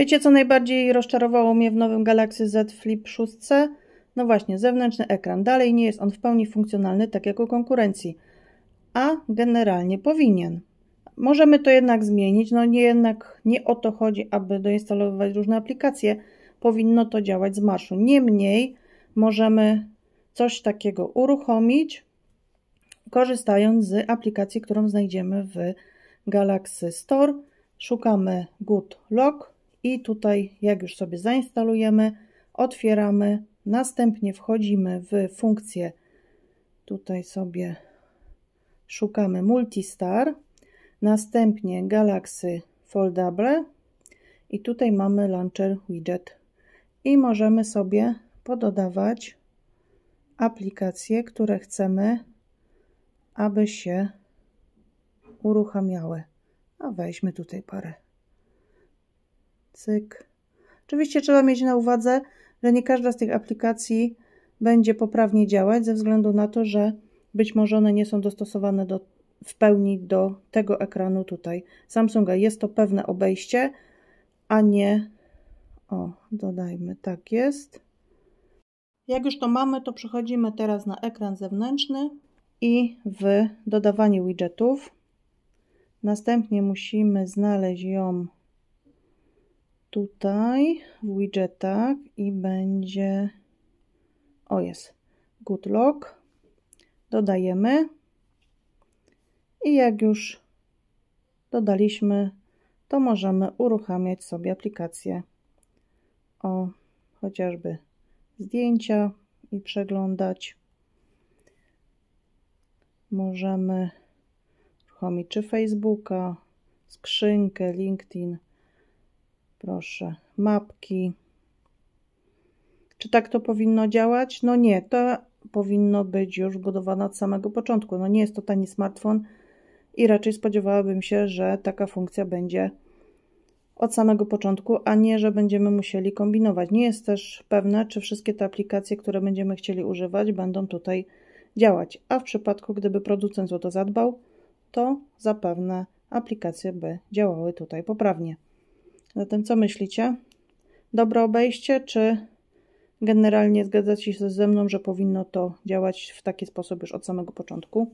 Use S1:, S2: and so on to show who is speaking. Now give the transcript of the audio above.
S1: Wiecie, co najbardziej rozczarowało mnie w nowym Galaxy Z Flip 6? No właśnie, zewnętrzny ekran. Dalej nie jest on w pełni funkcjonalny, tak jak u konkurencji. A generalnie powinien. Możemy to jednak zmienić, no nie jednak nie o to chodzi, aby doinstalować różne aplikacje. Powinno to działać z marszu. Niemniej możemy coś takiego uruchomić, korzystając z aplikacji, którą znajdziemy w Galaxy Store. Szukamy Good Lock, i tutaj jak już sobie zainstalujemy, otwieramy, następnie wchodzimy w funkcję, tutaj sobie szukamy Multistar, następnie Galaxy Foldable i tutaj mamy Launcher Widget i możemy sobie pododawać aplikacje, które chcemy, aby się uruchamiały. A weźmy tutaj parę Cyk. Oczywiście trzeba mieć na uwadze, że nie każda z tych aplikacji będzie poprawnie działać ze względu na to, że być może one nie są dostosowane do, w pełni do tego ekranu tutaj Samsunga. Jest to pewne obejście, a nie... O, dodajmy, tak jest. Jak już to mamy, to przechodzimy teraz na ekran zewnętrzny i w dodawanie widgetów. Następnie musimy znaleźć ją tutaj w widgetach i będzie, o jest, good lock. Dodajemy i jak już dodaliśmy, to możemy uruchamiać sobie aplikację o chociażby zdjęcia i przeglądać. Możemy uruchomić czy Facebooka, skrzynkę, LinkedIn, Proszę, mapki. Czy tak to powinno działać? No nie, to powinno być już budowane od samego początku. No nie jest to tani smartfon i raczej spodziewałabym się, że taka funkcja będzie od samego początku, a nie, że będziemy musieli kombinować. Nie jest też pewne, czy wszystkie te aplikacje, które będziemy chcieli używać, będą tutaj działać. A w przypadku, gdyby producent o to zadbał, to zapewne aplikacje by działały tutaj poprawnie. Zatem co myślicie? Dobre obejście, czy generalnie zgadzacie się ze mną, że powinno to działać w taki sposób już od samego początku?